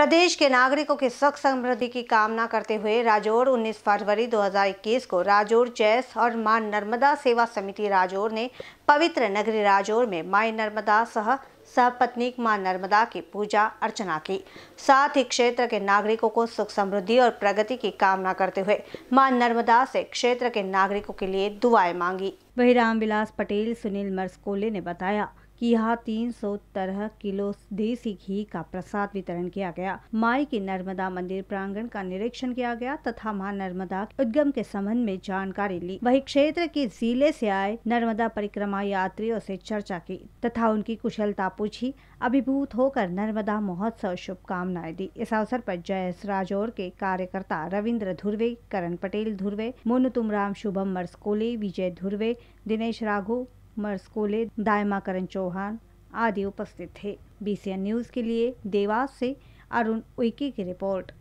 प्रदेश के नागरिकों की सुख समृद्धि की कामना करते हुए राजौर 19 फरवरी 2021 को राजौर चैस और मां नर्मदा सेवा समिति राजौर ने पवित्र नगरी राजौर में मां नर्मदा सह सहपत्नी मां नर्मदा की पूजा अर्चना की साथ ही क्षेत्र के नागरिकों को सुख समृद्धि और प्रगति की कामना करते हुए मां नर्मदा से क्षेत्र के नागरिकों के लिए दुआएं मांगी वही रामविलास पटेल सुनील मर्सकोले ने बताया कि यहाँ तरह किलो देसी घी का प्रसाद वितरण किया गया माई के नर्मदा मंदिर प्रांगण का निरीक्षण किया गया तथा मां नर्मदा उद्गम के संबंध में जानकारी ली वही क्षेत्र के जिले से आए नर्मदा परिक्रमा यात्रियों से चर्चा की तथा उनकी कुशलता पूछी अभिभूत होकर नर्मदा महोत्सव शुभकामनाएं दी इस अवसर पर जयस राजौर के कार्यकर्ता रविंद्र धुर्वे करण पटेल धुर्वे मोनू तुमराम शुभम मरसकोले विजय धुर्वे दिनेश राघो मर्सकोले दायमा करण चौहान आदि उपस्थित थे बीसीएन न्यूज़ के लिए देवास से अरुण उइके की रिपोर्ट